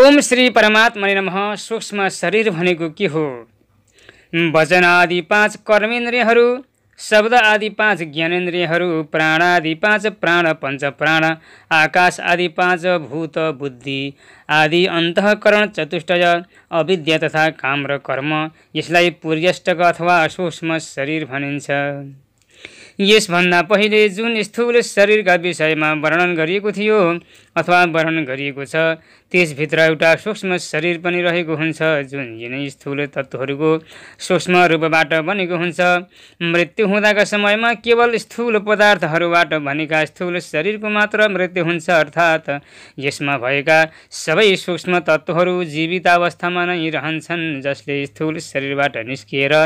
ओम श्री परमात्मा नम सूक्ष्म शरीर भनेको के हो भजन आदि पाँच कर्मेन्द्रियहरू शब्द आदि पाँच ज्ञानेन्द्रियहरू प्राण आदि पाँच प्राण पञ्च प्राण आकाश आदि पाँच भूत बुद्धि आदि अन्तकरण चतुष्टय अविद्या तथा काम र कर्म यसलाई पूर्यष्टक अथवा सूक्ष्म शरीर भनिन्छ यसभन्दा पहिले जुन स्थूल शरीरका विषयमा वर्णन गरिएको थियो अथवा वर्णन गरिएको छ त्यसभित्र एउटा सूक्ष्म शरीर पनि रहेको हुन्छ जुन यिनै स्थूल तत्त्वहरूको सूक्ष्म रूपबाट बनेको हुन्छ मृत्यु हुँदाका समयमा केवल स्थूल पदार्थहरूबाट भनेका स्थूल शरीरको मात्र मृत्यु हुन्छ अर्थात् यसमा भएका सबै सूक्ष्म तत्त्वहरू जीवित अवस्थामा नै रहन्छन् जसले स्थूल शरीरबाट निस्किएर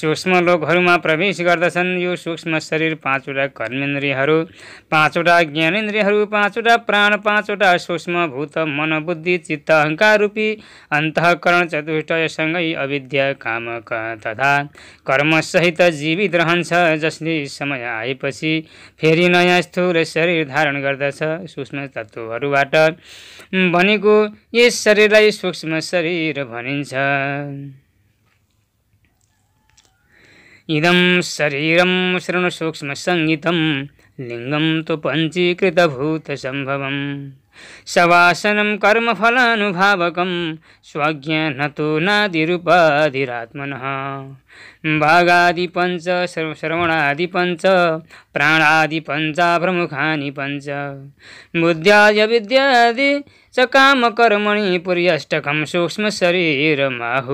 सूक्ष्म लोकहरूमा प्रवेश गर्दछन् यो सूक्ष्म शरीर पाँचवटा कर्मेन्द्रियहरू पाँचवटा ज्ञानेन्द्रियहरू पाँचवटा प्रा प्राण पाँचवटा सूक्ष्म भूत मन बुद्धि चित्त अहङ्कार रूपी अन्तःकरण चतुष्टयसँगै अविद्या काम तथा कर्मसहित जीवित रहन्छ जसले समय आएपछि फेरि नयाँ स्थूल शरीर धारण गर्दछ सूक्ष्म तत्त्वहरूबाट भनेको यस शरीरलाई सूक्ष्म शरीर भनिन्छ इदं शरीरं शृणु सूक्ष्मसङ्गीतं लिंगम तो पंचीकृतभूतसंभवं शवासनं कर्मफलानुभावकं न तो नादिरूपादिरात्मनः भागादिपञ्च श्रवणादिपञ्च प्रमुखा पंच बुद्ध्याय विद्यादि च कामकर्मणि पुर्यष्टकं सूक्ष्मशरीरमाहुः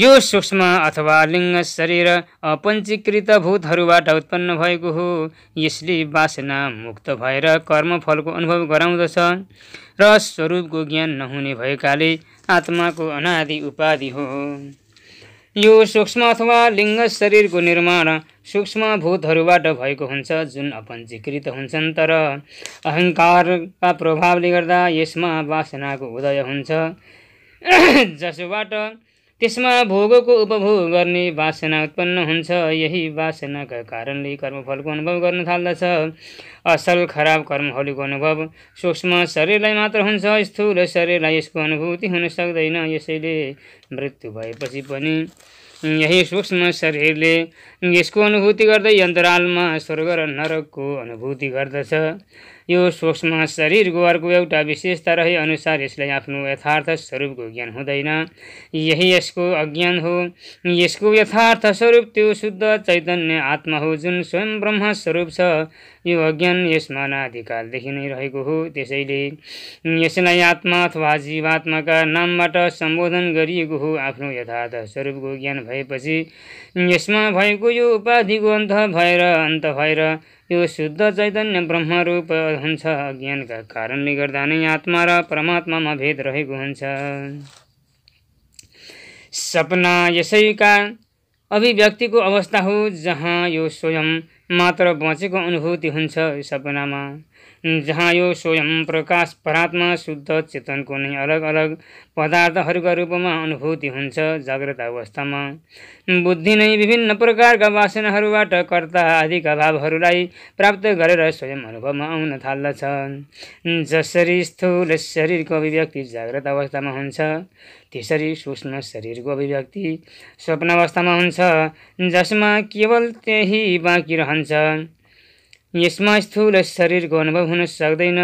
यो सूक्ष्म अथवा लिङ्ग शरीर अपञ्चीकृत भूतहरूबाट उत्पन्न भएको हो यसले वासना मुक्त भएर कर्मफलको अनुभव गराउँदछ र स्वरूपको ज्ञान नहुने भएकाले आत्माको अनादि उपाधि हो यो सूक्ष्म अथवा लिङ्ग शरीरको निर्माण सूक्ष्म भूतहरूबाट भएको हुन्छ जुन अपञ्चीकृत हुन्छन् तर अहङ्कारका प्रभावले गर्दा यसमा वासनाको उदय हुन्छ जसबाट त्यसमा भोगको उपभोग गर्ने वासना उत्पन्न हुन्छ यही वासनाका कारणले कर्मफलको अनुभव गर्न थाल्दछ असल खराब कर्महरूको अनुभव सूक्ष्म शरीरलाई मात्र हुन्छ स्थूल शरीरलाई यसको अनुभूति हुन सक्दैन यसैले मृत्यु भएपछि पनि यही सूक्ष्म शरीरले यसको अनुभूति गर्दै अन्तरालमा स्वर्ग र नरकको अनुभूति गर्दछ यो सूक्ष्म शरीरको अर्को एउटा विशेषता रहे अनुसार यसलाई आफ्नो यथार्थ स्वरूपको ज्ञान हुँदैन यही यसको अज्ञान हो यसको यथार्थ स्वरूप त्यो शुद्ध चैतन्य आत्मा हो जुन स्वयं ब्रह्म स्वरूप छ यो अज्ञान यस यसमा नाधिकालदेखि नै रहेको हो त्यसैले यसलाई आत्मा अथवा जीवात्माका नामबाट सम्बोधन गरिएको हो आफ्नो यथार्थ स्वरूपको ज्ञान भएपछि यसमा भएको यो उपाधिको अन्त भएर अन्त भएर यो शुद्ध चैतन्य ब्रह्मरूप हुन्छ ज्ञानका कारणले गर्दा नै आत्मा र परमात्मामा भेद रहेको हुन्छ सपना यसैका अभिव्यक्तिको अवस्था हो जहाँ यो स्वयं मात्र बाँचेको अनुभूति हुन्छ सपनामा जहाँ यो स्वयं प्रकाश परात्मा शुद्ध चेतनको नै अलग अलग पदार्थहरूका रूपमा अनुभूति हुन्छ जाग्रत अवस्थामा बुद्धि नै विभिन्न प्रकारका वासनाहरूबाट कर्ता आदिका भावहरूलाई प्राप्त गरेर स्वयं अनुभवमा आउन थाल्दछ जसरी स्थूल शरीरको अभिव्यक्ति जाग्रत अवस्थामा हुन्छ त्यसरी सूक्ष्म शरीरको अभिव्यक्ति स्वप्न अवस्थामा हुन्छ जसमा केवल त्यही बाँकी रहन्छ यसमा स्थूल शरीरको अनुभव हुन सक्दैन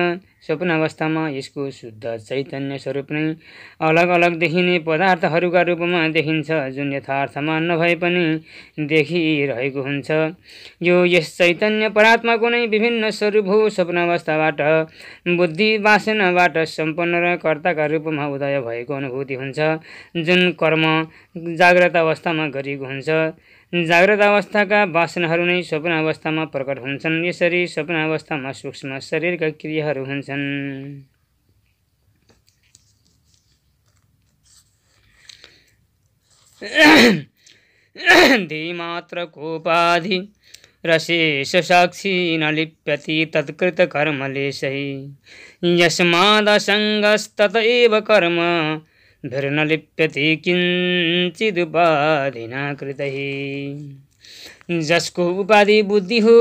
स्वप्न अवस्थामा यसको शुद्ध चैतन्य स्वरूप नै अलग अलग देखिने पदार्थहरूका रूपमा देखिन्छ जुन यथार्थमा नभए पनि देखिरहेको हुन्छ यो यस चैतन्य परात्माको नै विभिन्न स्वरूप हो स्वप्न अवस्थाबाट बुद्धि वासनाबाट सम्पन्न र कर्ताका रूपमा उदय भएको अनुभूति हुन्छ जुन कर्म जाग्रत अवस्थामा गरिएको हुन्छ जाग्रत अवस्थाका वासनाहरू नै स्वप्न अवस्थामा प्रकट हुन्छन् यसरी स्वप्न अवस्थामा सूक्ष्म शरीरका क्रियाहरू हुन्छन् धीमात्रकोपाधि रसेषसाक्षी न कर्मले सही यस्मादसङ्गस्तत एव कर्म भिर्नलिप्यति किञ्चिदुपाधिना कृतै जसको उपाधि बुद्धि हो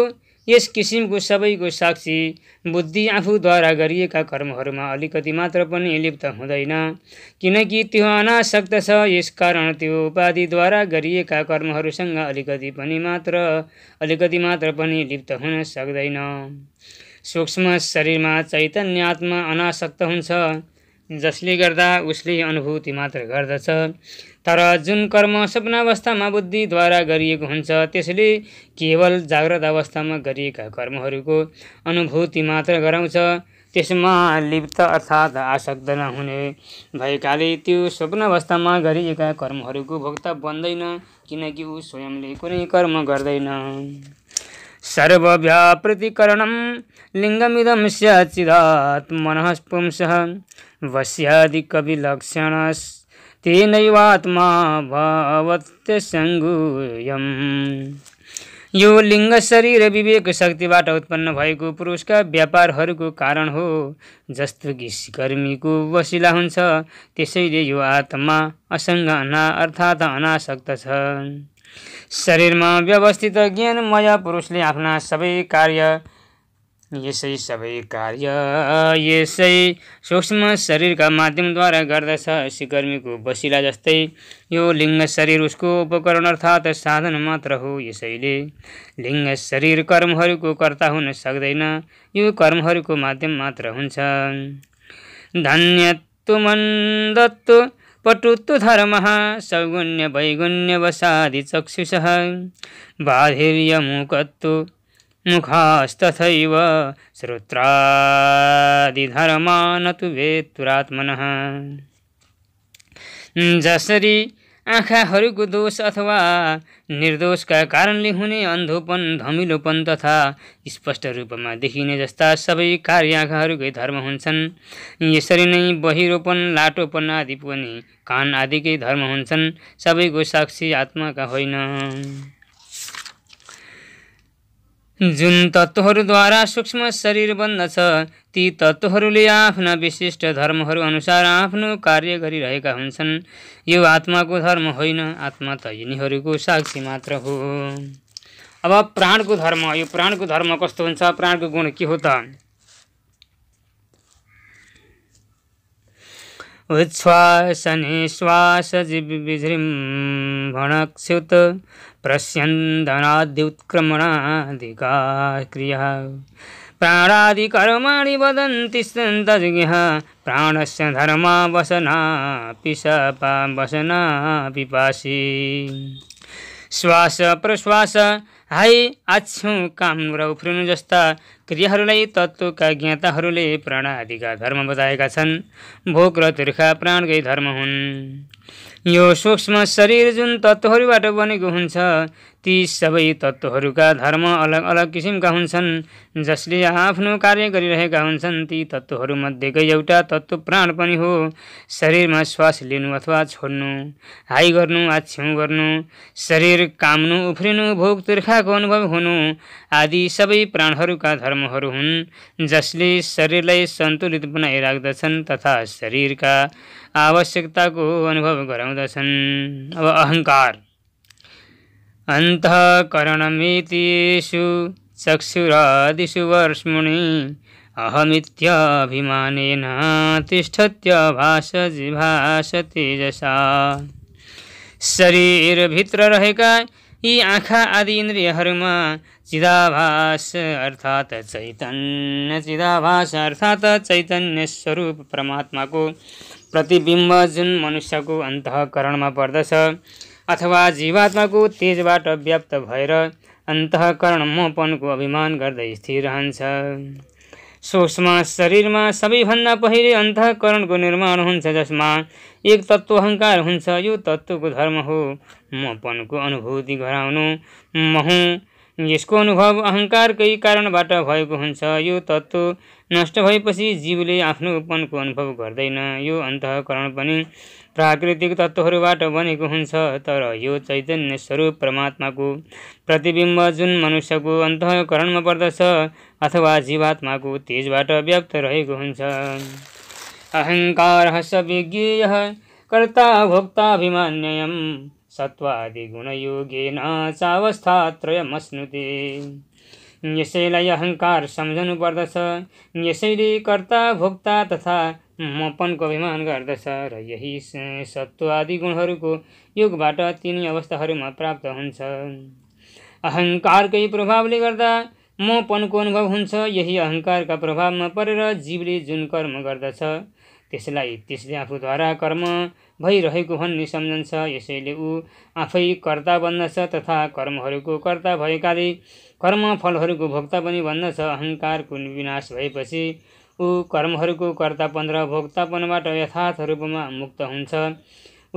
यस किसिमको सबैको साक्षी बुद्धि आफूद्वारा गरिएका कर्महरूमा अलिकति मात्र पनि लिप्त हुँदैन किनकि त्यो अनासक्त छ कारण त्यो उपाधिद्वारा गरिएका कर्महरूसँग अलिकति पनि मात्र अलिकति मात्र पनि लिप्त हुन सक्दैन सूक्ष्म शरीरमा चैतन्यात्मा आत्मा अनासक्त हुन्छ जसले गर्दा उसले अनुभूति मात्र गर्दछ तर जुन कर्म सपनावस्थामा बुद्धिद्वारा गरिएको हुन्छ त्यसले केवल जाग्रत अवस्थामा गरिएका कर्महरूको अनुभूति मात्र गराउँछ त्यसमा लिप्त अर्थात् आसक्त नहुने भएकाले त्यो स्वप्न अवस्थामा गरिएका कर्महरूको भोक्ता बन्दैन किनकि ऊ स्वयंले कुनै कर्म गर्दैन सर्वव्यापृतिकरणं लिङ्गमिदं स्याचिदात्मनः पुंसः वस्यादिकविलक्षणस् तेनैवात्मा भावत्यसङ्गूयम् यो लिङ्ग शरीर विवेक शक्तिबाट उत्पन्न भएको पुरुषका व्यापारहरूको कारण हो जस्तो कर्मीको वसिला हुन्छ त्यसैले यो आत्मा असङ्ग अना अर्थात् अनासक्त छ शरीरमा व्यवस्थित ज्ञानमय पुरुषले आफ्ना सबै कार्य यसै सबै कार्य यसै सूक्ष्म शरीरका माध्यमद्वारा गर्दछ सिकर्मीको बसिला जस्तै यो लिङ्ग शरीर उसको उपकरण अर्थात् साधन मात्र हो यसैले लिङ्ग शरीर कर्महरूको कर्ता हुन सक्दैन यो कर्महरूको माध्यम मात्र हुन्छ धन्यत्व मन्दत्व पटुत्वधर्मः वसादि चक्षुषः मुकत्तु मुखास्तथैव श्रोत्रादिधर्मा न तु वेत्तुरात्मनः जसरी आँखाहरूको दोष अथवा निर्दोषका कारणले हुने अन्धोपन धमिलोपन तथा स्पष्ट रूपमा देखिने जस्ता सबै कार्य आँखाहरूकै धर्म हुन्छन् यसरी नै बहिरोपन लाटोपन आदि पनि कान आदिकै धर्म हुन्छन् सबैको साक्षी आत्माका होइन जुन तत्त्वहरूद्वारा सूक्ष्म शरीर बन्दछ ती तत्त्वहरूले आफ्ना विशिष्ट धर्महरू अनुसार आफ्नो कार्य गरिरहेका हुन्छन् यो आत्माको धर्म होइन आत्मा त यिनीहरूको साक्षी मात्र हो अब प्राणको धर्म यो प्राणको धर्म कस्तो हुन्छ प्राणको गुण के हो त उच्छ्वासने श्वासजिविजृम्भणक्षुत् प्रस्यन्दनाद्युत्क्रमणादिका क्रियः प्राणादिकर्माणि वदन्ति सन्तज्ञः प्राणस्य धर्मावसनापि स वसनापि पासी श्वास प्रश्वास हाई आछ्यौँ काम र उफ्रिनु जस्ता क्रियाहरूलाई तत्त्वका ज्ञाताहरूले प्राण आदिका धर्म बताएका छन् भोक र तिर्खा प्राणकै धर्म हुन् यो सूक्ष्म शरीर जुन तत्त्वहरूबाट बनेको हुन्छ ती सबै तत्त्वहरूका धर्म अलग अलग किसिमका हुन्छन् जसले आफ्नो कार्य गरिरहेका हुन्छन् ती तत्त्वहरूमध्येकै एउटा तत्त्व प्राण पनि हो शरीरमा श्वास लिनु अथवा छोड्नु हाई गर्नु आछ्याउ गर्नु शरीर काम्नु उफ्रिनु भोग तिर्खाको अनुभव हुनु आदि सबै प्राणहरूका धर्महरू हुन् जसले शरीरलाई सन्तुलित बनाइराख्दछन् तथा शरीरका आवश्यकताको अनुभव गराउँदछन् अब अहङ्कार अन्तःकरणमितेषु चक्षुरादिषु अहमित्याभिमानेन तिष्ठत्य तिष्ठत्यभाषजि भाष तेजसा शरीरभित्र रहेका यी आँखा आदि इन्द्रियहरूमा चिदाभास अर्थात् चैतन्य चिदाभास अर्थात् चैतन्य स्वरूप परमात्माको प्रतिबिम्ब जुन मनुष्यको अन्तःकरणमा पर्दछ अथवा जीवात्माको तेजबाट व्याप्त भएर अन्तःकरण मोपनको अभिमान गर्दै स्थिर रहन्छ सूक्ष्म शरीरमा सबैभन्दा पहिले अन्तःकरणको निर्माण हुन्छ जसमा एक तत्त्व अहङ्कार हुन्छ यो तत्त्वको धर्म हो मपनको अनुभूति गराउनु महु यसको अनुभव अहङ्कारकै कारणबाट भएको हुन्छ यो तत्त्व नष्ट भएपछि जीवले आफ्नो अनुभव गर्दैन यो अन्तःकरण पनि प्राकृतिक तत्त्वहरूबाट बनेको हुन्छ तर यो चैतन्य स्वरूप परमात्माको प्रतिबिम्ब जुन मनुष्यको अन्तकरणमा पर्दछ अथवा जीवात्माको तेजबाट व्यक्त रहेको हुन्छ अहङ्कार सविज्ञेय कर्ता भोक्ताभिमान्ययम सत्वादिगुणयोगेन चावस्थात्रयमश्नुते यसैलाई अहङ्कार सम्झनु पर्दछ यसैले कर्ता भोक्ता तथा मपनको अभिमान गर्दछ र यही सत्व आदि गुणहरूको योगबाट तिनी अवस्थाहरूमा प्राप्त हुन्छ अहङ्कारकै प्रभावले गर्दा मपनको अनुभव हुन्छ यही अहङ्कारका प्रभावमा परेर जीवले जुन कर्म गर्दछ त्यसलाई त्यसले आफूद्वारा कर्म भइरहेको भन्ने सम्झन्छ यसैले ऊ आफै कर्ता बन्दछ तथा कर्महरूको कर्ता भएकाले कर्म फलहरूको भोक्ता पनि बन्दछ अहङ्कारको विनाश भएपछि ऊ कर्महरूको कर्तापन र भोक्तापनबाट यथार्थ रूपमा मुक्त हुन्छ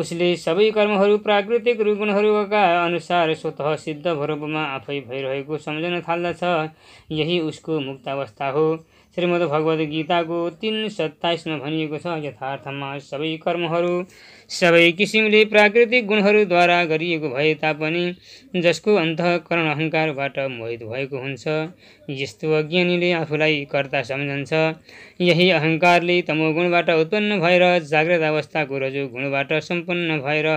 उसले सबै कर्महरू प्राकृतिक गुणहरूका अनुसार स्वतः सिद्ध रूपमा आफै भइरहेको सम्झन थाल्दछ यही उसको मुक्त अवस्था हो श्रीमद् भगवद् गीताको तिन सत्ताइसमा भनिएको छ यथार्थमा सबै कर्महरू सबै किसिमले प्राकृतिक गुणहरूद्वारा गरिएको भए तापनि जसको अन्तकरण अहङ्कारबाट मोहित भएको हुन्छ यस्तो अज्ञानीले आफूलाई कर्ता सम्झन्छ यही अहङ्कारले तमोगुणबाट उत्पन्न भएर जागृत अवस्थाको रजो गुणबाट सम्पन्न भएर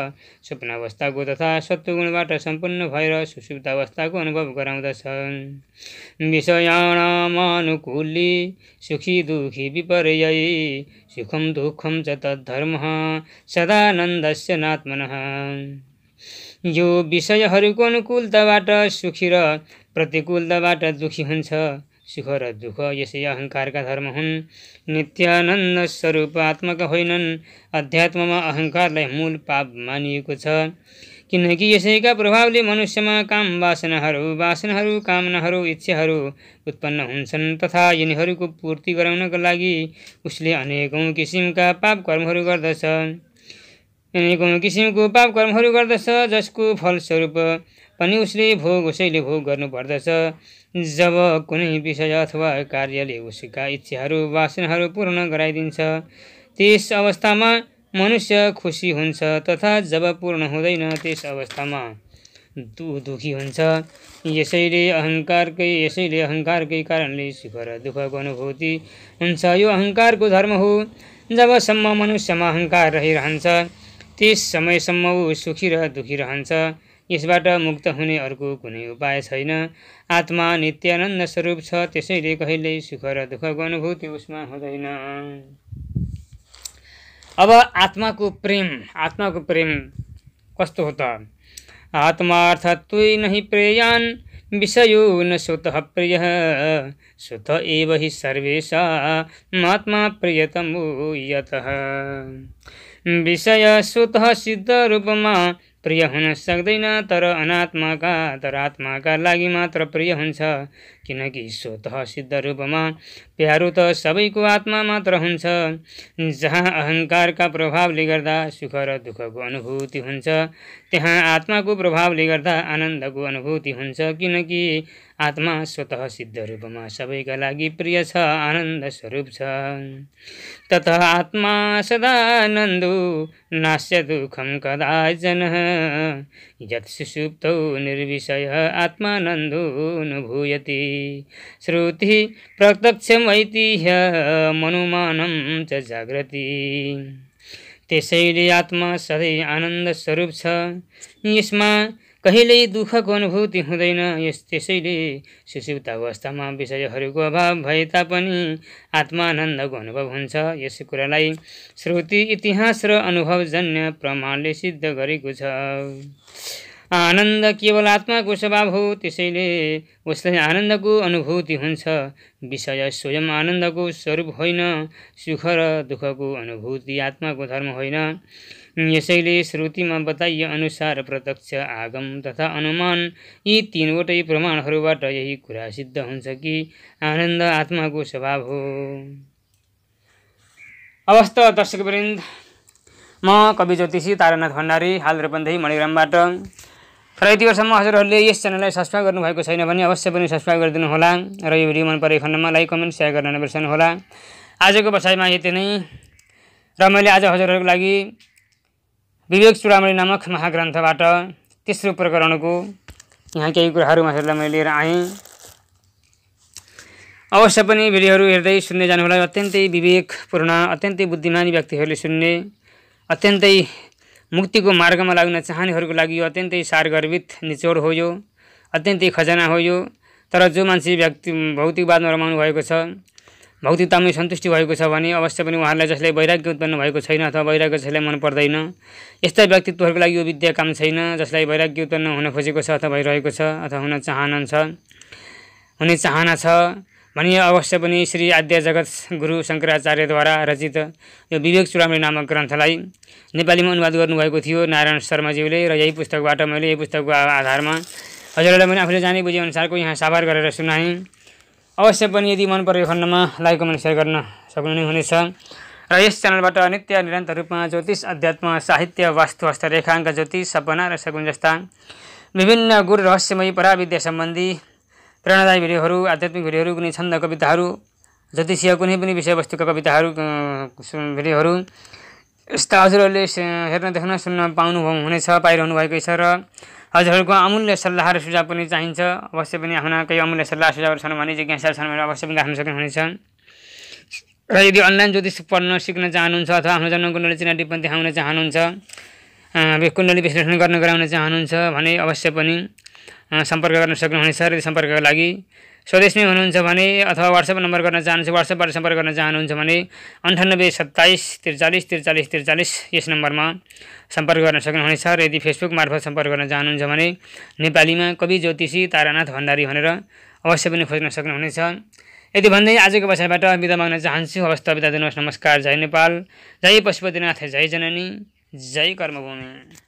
स्वप्न अवस्थाको तथा सत्वगुणबाट सम्पन्न भएर सुसुप्त अवस्थाको अनुभव गराउँदछ विषयाणामानुकूल्य सुखी दुखी विपर्य सुखं दुःखं च तद्धर्मः सदानन्दस्य नात्मनः यो विषयहरूको अनुकूलताबाट सुखी र प्रतिकूलताबाट दुखी हुन्छ सुख र दुःख यसै अहङ्कारका धर्म हुन् नित्यानन्द स्वरूपात्मक होइनन् अध्यात्ममा अहङ्कारलाई मूल पाप मानिएको छ किनकि यसैका प्रभावले मनुष्यमा काम वासनाहरू वासनाहरू कामनाहरू इच्छाहरू उत्पन्न हुन्छन् तथा यिनीहरूको पूर्ति गराउनका लागि उसले अनेकौँ किसिमका पाप कर्महरू गर्दछ अनेकौँ किसिमको पाप कर्महरू गर्दछ जसको फलस्वरूप पनि उसले भोग उसैले भोग गर्नुपर्दछ जब कुनै विषय अथवा कार्यले उसका इच्छाहरू वासनाहरू पूर्ण गराइदिन्छ त्यस अवस्थामा मनुष्य खुसी हुन्छ तथा जब पूर्ण हुँदैन त्यस अवस्थामा दु दुःखी हुन्छ यसैले अहङ्कारकै यसैले अहङ्कारकै कारणले सुख र दुःखको अनुभूति हुन्छ यो अहङ्कारको धर्म हो जबसम्म मनुष्यमा अहङ्कार रहिरहन्छ त्यस समयसम्म ऊ सुखी र दुःखी रहन्छ यसबाट मुक्त हुने अर्को कुनै उपाय छैन आत्मा नित्यानन्द स्वरूप छ त्यसैले कहिल्यै सुख र दुःखको अनुभूति उसमा हुँदैन अब आत्माको प्रेम आत्माको प्रेम कस्तो हो त आत्मा तुई नै प्रेयान विषयो न सुत प्रिय सुत एव हि सर्वेशात्मा प्रियतमो यतः विषय सुत रूपमा प्रिय हुन सक्दैन तर अनात्माका तर आत्माका लागि मात्र प्रिय हुन्छ किनकि स्वत सिद्ध रूपमा प्यारो त सबैको आत्मा मात्र हुन्छ जहाँ अहङ्कारका प्रभावले गर्दा सुख र दुःखको अनुभूति हुन्छ त्यहाँ आत्माको प्रभावले गर्दा आनन्दको अनुभूति हुन्छ किनकि आत्मा स्वत सिद्ध रूपमा सबैका लागि प्रिय छ आनन्द स्वरूप छ तत आत्मा सदानन्दो नास्य दुःखम कदाचन यत् सुसुप्तौ निर्विषय अनुभूयती श्रुति प्रत्यक्षमैतिह्य मनुमानं च जागृति त्यसैले आत्मा सधैँ स्वरूप छ यसमा कहिल्यै दुःखको अनुभूति हुँदैन यस त्यसैले सुसुप्त अवस्थामा विषयहरूको अभाव भए तापनि आत्मानन्दको अनुभव हुन्छ यस कुरालाई श्रुति इतिहास र अनुभवजन्य प्रमाणले सिद्ध गरेको छ आनन्द केवल आत्माको स्वभाव हो त्यसैले उसलाई आनन्दको अनुभूति हुन्छ विषय स्वयं आनन्दको स्वरूप होइन सुख र दुःखको अनुभूति आत्माको धर्म होइन यसैले श्रुतिमा बताइए अनुसार प्रत्यक्ष आगम तथा अनुमान यी तिनवटै प्रमाणहरूबाट यही कुरा सिद्ध हुन्छ कि आनन्द आत्माको स्वभाव हो अवस्थ दर्शकवृन्द म कवि ज्योतिषी तारानाथ भण्डारी हाल रूपन्देही मणिग्रामबाट र यति हजुरहरूले यस च्यानललाई सब्सक्राइब गर्नुभएको छैन भने अवश्य पनि सब्सक्राइब गरिदिनु होला र यो भिडियो मन परेको खण्डमा लाइक कमेन्ट सेयर गर्न नबिर्सनु होला आजको बसाइमा यति नै र मैले आज हजुरहरूको लागि विवेक चुडामणी नामक महाग्रन्थबाट तेस्रो प्रकरणको यहाँ केही कुराहरू हजुरलाई मैले लिएर आएँ अवश्य पनि भिडियोहरू हेर्दै सुन्दै जानुहोला अत्यन्तै विवेकपूर्ण अत्यन्तै बुद्धिमानी व्यक्तिहरूले सुन्ने अत्यन्तै मुक्तिको मार्गमा लाग्न चाहनेहरूको लागि यो अत्यन्तै सारगर्भित निचोड हो यो अत्यन्तै खजाना हो यो तर जो मान्छे व्यक्ति भौतिकवादमा रमाउनु भएको छ भौतिकतामै सन्तुष्टि भएको छ भने अवश्य पनि उहाँहरूलाई जसलाई वैराग्य उत्पन्न भएको छैन अथवा वैराग्य जसलाई मन पर्दैन यस्ता व्यक्तित्वहरूको लागि यो विद्या काम छैन जसलाई वैराग्य उत्पन्न हुन खोजेको छ अथवा भइरहेको छ अथवा हुन चाहना छ हुने चाहना छ भनिए अवश्य पनि श्री आद्य जगत गुरु शङ्कराचार्यद्वारा रचित यो विवेक चुडामणी नामक ग्रन्थलाई नेपालीमा अनुवाद गर्नुभएको थियो नारायण शर्माज्यूले र यही पुस्तकबाट मैले यही पुस्तकको आधारमा हजुरहरूलाई मैले आफूले जाने बुझेअनुसारको यहाँ साभार गरेर सुनाएँ अवश्य पनि यदि मन परेको खण्डमा लाइक कमेन्ट सेयर गर्न सक्नु नै हुनेछ र यस च्यानलबाट नित्य निरन्तर रूपमा ज्योतिष अध्यात्म साहित्य वास्तु रेखाङ्क ज्योतिष सपना र सगुन जस्ता विभिन्न गुरु रहस्यमय पराविद्या सम्बन्धी प्रेरणादायी भिडियोहरू आध्यात्मिक भिडियोहरू कुनै छन्द कविताहरू ज्योतिषीय कुनै पनि विषयवस्तुका कविताहरू भिडियोहरू यस्ता हजुरहरूले हेर्न देख्न सुन्न पाउनु हुनेछ पाइरहनु भएको छ र हजुरहरूको अमूल्य सल्लाह र सुझाव पनि चाहिन्छ अवश्य पनि आफ्ना केही अमूल्य सल्लाह सुझावहरू छन् भने जिज्ञासाहरू छन् भने अवश्य पनि राख्न सक्नुहुनेछ र यदि अनलाइन ज्योतिष पढ्न सिक्न चाहनुहुन्छ अथवा आफ्नो जन्म जन्मकुण्डली चिना टिप्पणी देखाउन चाहनुहुन्छ कुण्डली विश्लेषण गर्न गराउन चाहनुहुन्छ भने अवश्य पनि सम्पर्क गर्न सक्नुहुनेछ र सम्पर्कका लागि स्वदेशमै हुनुहुन्छ भने अथवा वाट्सएप नम्बर गर्न चाहनुहुन्छ वाट्सएपबाट सम्पर्क गर्न चाहनुहुन्छ भने अन्ठानब्बे सत्ताइस त्रिचालिस त्रिचालिस त्रिचालिस यस नम्बरमा सम्पर्क गर्न सक्नुहुनेछ र यदि फेसबुक मार्फत सम्पर्क गर्न चाहनुहुन्छ भने नेपालीमा कवि ज्योतिषी तारानाथ भण्डारी भनेर अवश्य पनि खोज्न सक्नुहुनेछ यदि भन्दै आजको बसाइबाट बिदा माग्न चाहन्छु हवस् त बिदा दिनुहोस् नमस्कार जय नेपाल जय पशुपतिनाथ जय जननी जय कर्मभूमि